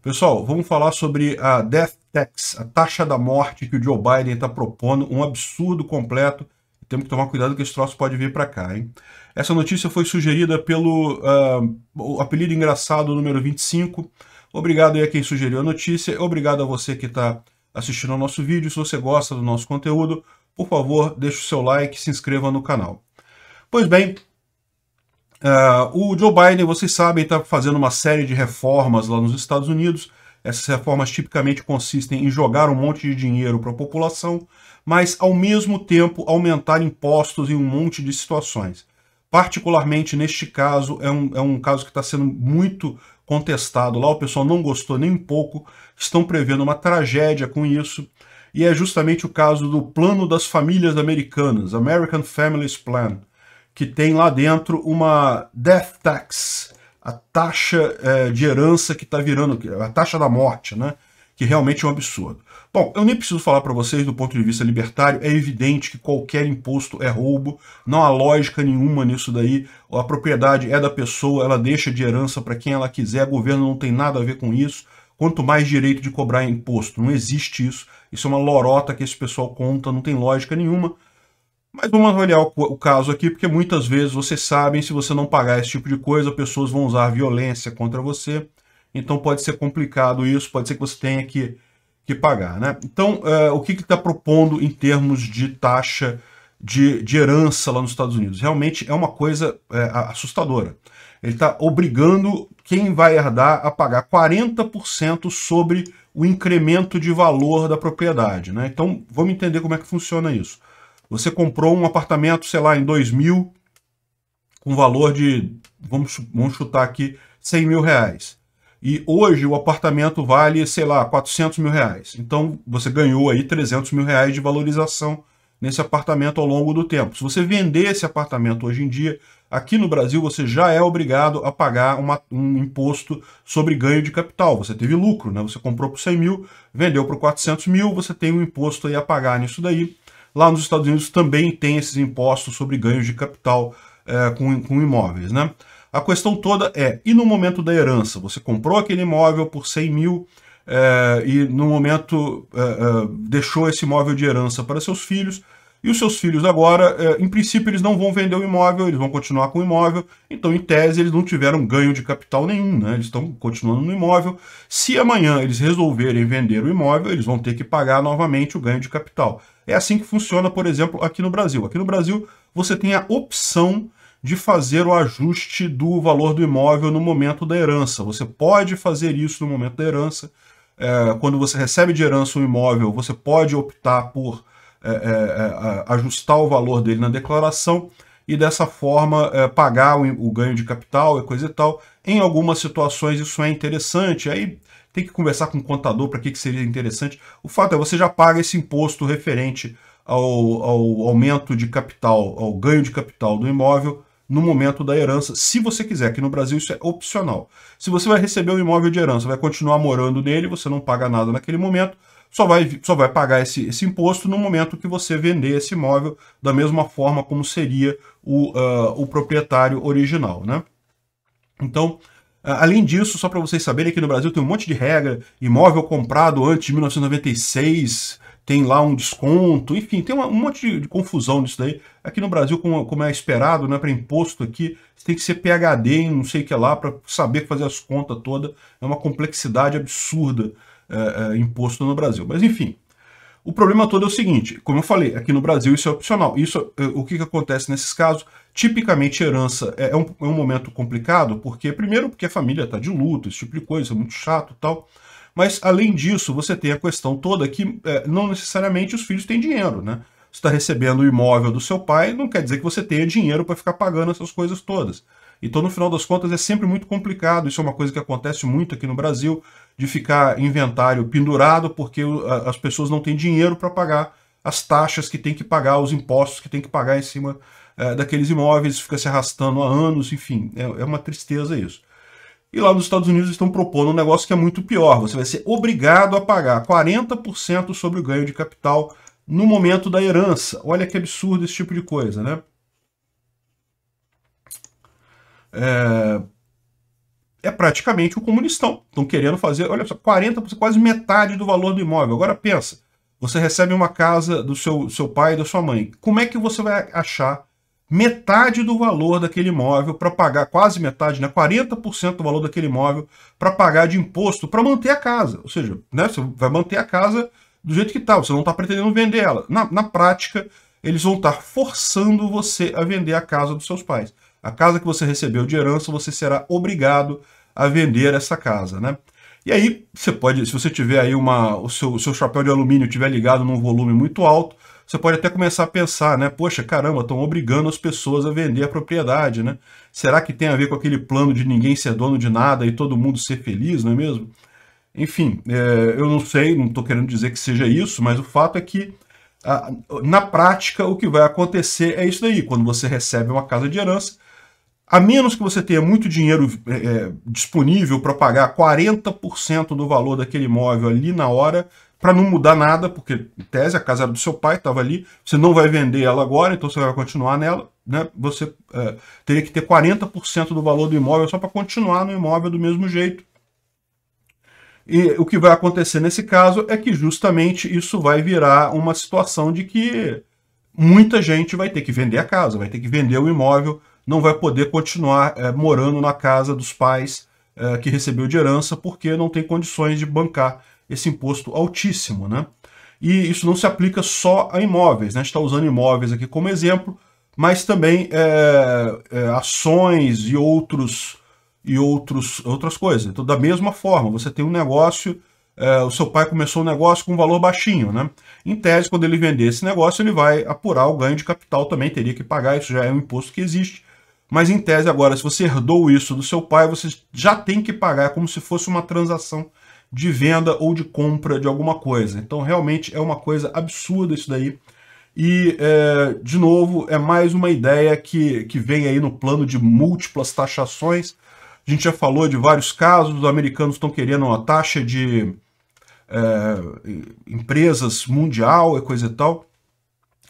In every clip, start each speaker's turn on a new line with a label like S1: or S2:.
S1: Pessoal, vamos falar sobre a death tax, a taxa da morte que o Joe Biden está propondo, um absurdo completo. Temos que tomar cuidado que esse troço pode vir para cá, hein? Essa notícia foi sugerida pelo uh, apelido engraçado número 25. Obrigado aí a quem sugeriu a notícia. Obrigado a você que está assistindo ao nosso vídeo. Se você gosta do nosso conteúdo, por favor, deixe o seu like e se inscreva no canal. Pois bem, Uh, o Joe Biden, vocês sabem, está fazendo uma série de reformas lá nos Estados Unidos. Essas reformas tipicamente consistem em jogar um monte de dinheiro para a população, mas ao mesmo tempo aumentar impostos em um monte de situações. Particularmente neste caso, é um, é um caso que está sendo muito contestado lá, o pessoal não gostou nem um pouco, estão prevendo uma tragédia com isso, e é justamente o caso do Plano das Famílias Americanas, American Families Plan, que tem lá dentro uma death tax, a taxa é, de herança que está virando, é a taxa da morte, né? que realmente é um absurdo. Bom, eu nem preciso falar para vocês do ponto de vista libertário, é evidente que qualquer imposto é roubo, não há lógica nenhuma nisso daí. A propriedade é da pessoa, ela deixa de herança para quem ela quiser, o governo não tem nada a ver com isso. Quanto mais direito de cobrar imposto, não existe isso. Isso é uma lorota que esse pessoal conta, não tem lógica nenhuma. Mas vamos avaliar o, o caso aqui, porque muitas vezes vocês sabem, se você não pagar esse tipo de coisa, pessoas vão usar violência contra você. Então pode ser complicado isso, pode ser que você tenha que, que pagar. Né? Então, uh, o que está propondo em termos de taxa de, de, herança lá nos Estados Unidos? Realmente é uma coisa é, assustadora. Ele está obrigando quem vai herdar a pagar 40% sobre o incremento de valor da propriedade. Né? Então, vamos entender como é que funciona isso. Você comprou um apartamento, sei lá, em 2000, com valor de, vamos, vamos chutar aqui, 100 mil reais. E hoje o apartamento vale, sei lá, 400 mil reais. Então você ganhou aí 300 mil reais de valorização nesse apartamento ao longo do tempo. Se você vender esse apartamento hoje em dia, aqui no Brasil você já é obrigado a pagar uma, um imposto sobre ganho de capital. Você teve lucro, né? Você comprou por 100 mil, vendeu por 400 mil, você tem um imposto aí a pagar nisso daí. Lá nos Estados Unidos também tem esses impostos sobre ganhos de capital é, com, com imóveis, né? A questão toda é, e no momento da herança? Você comprou aquele imóvel por 100 mil é, e no momento é, é, deixou esse imóvel de herança para seus filhos, e os seus filhos agora, é, em princípio, eles não vão vender o imóvel, eles vão continuar com o imóvel. Então, em tese, eles não tiveram ganho de capital nenhum, né? Eles estão continuando no imóvel. Se amanhã eles resolverem vender o imóvel, eles vão ter que pagar novamente o ganho de capital. É assim que funciona, por exemplo, aqui no Brasil. Aqui no Brasil, você tem a opção de fazer o ajuste do valor do imóvel no momento da herança. Você pode fazer isso no momento da herança. É, quando você recebe de herança um imóvel, você pode optar por é, é, é ajustar o valor dele na declaração e dessa forma é, pagar o, o, ganho de capital e coisa e tal. Em algumas situações isso é interessante, aí tem que conversar com o contador para que, que seria interessante. O fato é você já paga esse imposto referente ao, ao aumento de capital, ao ganho de capital do imóvel, no momento da herança, se você quiser. Aqui no Brasil isso é opcional. Se você vai receber o um imóvel de herança, vai continuar morando nele, você não paga nada naquele momento só vai, só vai pagar esse, esse imposto no momento que você vender esse imóvel da mesma forma como seria o, uh, o proprietário original, né? Então, Além disso, só para vocês saberem, aqui no Brasil tem um monte de regra. Imóvel comprado antes de 1996 tem lá um desconto. Enfim, tem um monte de, de confusão nisso daí. Aqui no Brasil, como, como é esperado, né, para imposto aqui, você tem que ser PHD em não sei o que lá para saber fazer as contas toda. É uma complexidade absurda é, é, imposto no Brasil. Mas enfim, o problema todo é o seguinte, como eu falei, aqui no Brasil isso é opcional. Isso, é, o que, que acontece nesses casos? Tipicamente herança é, é, um, é um momento complicado, porque primeiro porque a família está de luto, esse tipo de coisa, é muito chato tal. Mas além disso, você tem a questão toda que é, não necessariamente os filhos têm dinheiro, né? Você está recebendo o imóvel do seu pai, não quer dizer que você tenha dinheiro para ficar pagando essas coisas todas. Então, no final das contas, é sempre muito complicado. Isso é uma coisa que acontece muito aqui no Brasil, de ficar inventário pendurado porque as pessoas não têm dinheiro para pagar as taxas que tem que pagar, os impostos que tem que pagar em cima é, daqueles imóveis, fica se arrastando há anos, enfim, é, é uma tristeza isso. E lá nos Estados Unidos estão propondo um negócio que é muito pior. Você vai ser obrigado a pagar 40% sobre o ganho de capital no momento da herança. Olha que absurdo esse tipo de coisa, né? é, é praticamente o um comunistão. Estão querendo fazer, olha só, 40%, quase metade do valor do imóvel. Agora pensa, você recebe uma casa do seu, seu pai e da sua mãe. Como é que você vai achar metade do valor daquele imóvel para pagar, quase metade, né? 40% do valor daquele imóvel para pagar de imposto para manter a casa. Ou seja, né, você vai manter a casa do jeito que está, você não está pretendendo vender ela. Na, na prática, eles vão estar tá forçando você a vender a casa dos seus pais. A casa que você recebeu de herança, você será obrigado a vender essa casa, né? E aí, você pode, se você tiver aí uma, o seu, o seu chapéu de alumínio tiver ligado num volume muito alto, você pode até começar a pensar, né? Poxa, caramba, estão obrigando as pessoas a vender a propriedade, né? Será que tem a ver com aquele plano de ninguém ser dono de nada e todo mundo ser feliz, não é mesmo? Enfim, é, eu não sei, não estou querendo dizer que seja isso, mas o fato é que a, na prática o que vai acontecer é isso daí. Quando você recebe uma casa de herança, a menos que você tenha muito dinheiro é, é disponível para pagar 40% do valor daquele imóvel ali na hora, para não mudar nada, porque, em tese, a casa era do seu pai, estava ali, você não vai vender ela agora, então você vai continuar nela, né? você é, teria que ter 40% do valor do imóvel só para continuar no imóvel do mesmo jeito. E o que vai acontecer nesse caso é que justamente isso vai virar uma situação de que muita gente vai ter que vender a casa, vai ter que vender o imóvel não vai poder continuar é, morando na casa dos pais é, que recebeu de herança, porque não tem condições de bancar esse imposto altíssimo. Né? E isso não se aplica só a imóveis, né? a gente está usando imóveis aqui como exemplo, mas também é, ações e outros e outros, outras coisas. Então, da mesma forma, você tem um negócio, o seu pai começou um negócio com um valor baixinho. Né? Em tese, quando ele vender esse negócio, ele vai apurar o ganho de capital também, teria que pagar, isso já é um imposto que existe mas em tese agora, se você herdou isso do seu pai, você já tem que pagar como se fosse uma transação de venda ou de compra de alguma coisa. Então realmente é uma coisa absurda isso daí. E, é, de novo, é mais uma ideia que, que vem aí no plano de múltiplas taxações. A gente já falou de vários casos, os americanos estão querendo uma taxa de é, empresas mundial e coisa e tal.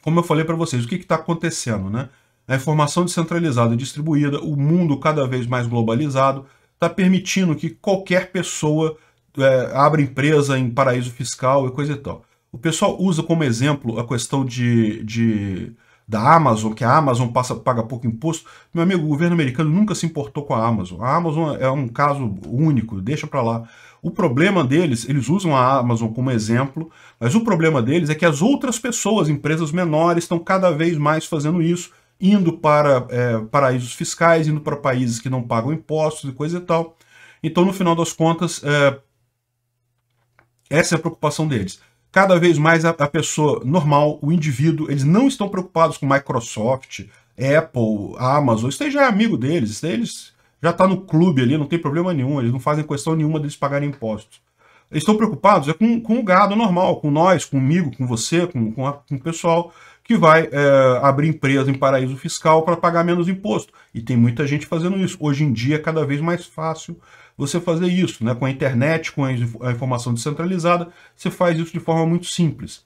S1: Como eu falei para vocês, o que está acontecendo, né? A informação descentralizada e distribuída, o mundo cada vez mais globalizado, está permitindo que qualquer pessoa é, abra empresa em paraíso fiscal e coisa e tal. O pessoal usa como exemplo a questão de, de da Amazon, que a Amazon passa, paga pouco imposto. Meu amigo, o governo americano nunca se importou com a Amazon. A Amazon é um caso único, deixa para lá. O problema deles, eles usam a Amazon como exemplo, mas o problema deles é que as outras pessoas, empresas menores, estão cada vez mais fazendo isso indo para é, paraísos fiscais, indo para países que não pagam impostos e coisa e tal. Então, no final das contas, é, essa é a preocupação deles. Cada vez mais a, a, pessoa normal, o indivíduo, eles não estão preocupados com Microsoft, Apple, Amazon. Isso aí já é amigo deles, isso eles já está no clube ali, não tem problema nenhum, eles não fazem questão nenhuma deles pagarem impostos. Eles estão preocupados é com, com o gado normal, com nós, comigo, com você, com, com, a, com o pessoal que vai é, abrir empresa em paraíso fiscal para pagar menos imposto. E tem muita gente fazendo isso. Hoje em dia é cada vez mais fácil você fazer isso. Né? Com a internet, com a informação descentralizada, você faz isso de forma muito simples.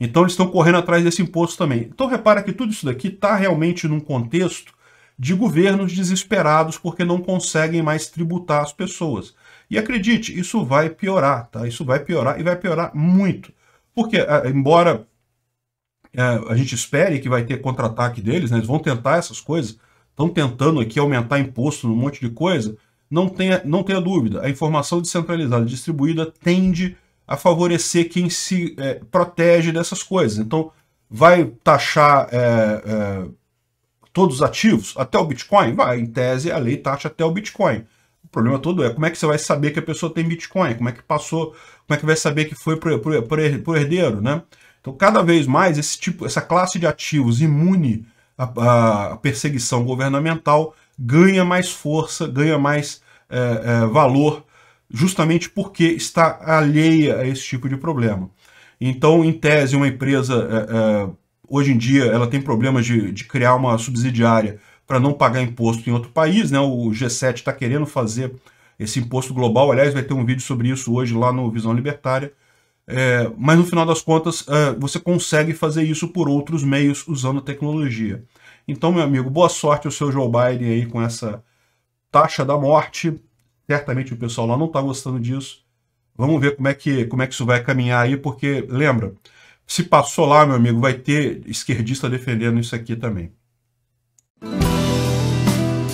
S1: Então eles estão correndo atrás desse imposto também. Então repara que tudo isso daqui está realmente num contexto de governos desesperados porque não conseguem mais tributar as pessoas. E acredite, isso vai piorar, tá? Isso vai piorar e vai piorar muito. Porque, é, embora é, a gente espere que vai ter contra-ataque deles, né? Eles vão tentar essas coisas, estão tentando aqui aumentar imposto num monte de coisa. Não tenha, não tenha dúvida, a informação descentralizada distribuída tende a favorecer quem se é, protege dessas coisas. Então, vai taxar é, é, todos os ativos até o Bitcoin? Vai, em tese, a lei taxa até o Bitcoin. O problema todo é como é que você vai saber que a pessoa tem Bitcoin, como é que passou, como é que vai saber que foi para o herdeiro, né? Então, cada vez mais, esse tipo, essa classe de ativos imune à, à perseguição governamental ganha mais força, ganha mais é, é, valor, justamente porque está alheia a esse tipo de problema. Então, em tese, uma empresa, é, é hoje em dia, ela tem problemas de, de criar uma subsidiária para não pagar imposto em outro país, né? o G7 está querendo fazer esse imposto global, aliás, vai ter um vídeo sobre isso hoje lá no Visão Libertária, é, mas no final das contas, é, você consegue fazer isso por outros meios usando tecnologia. Então, meu amigo, boa sorte ao seu Joe Biden aí com essa taxa da morte. Certamente o pessoal lá não está gostando disso. Vamos ver como é, que, como é que isso vai caminhar aí, porque, lembra, se passou lá, meu amigo, vai ter esquerdista defendendo isso aqui também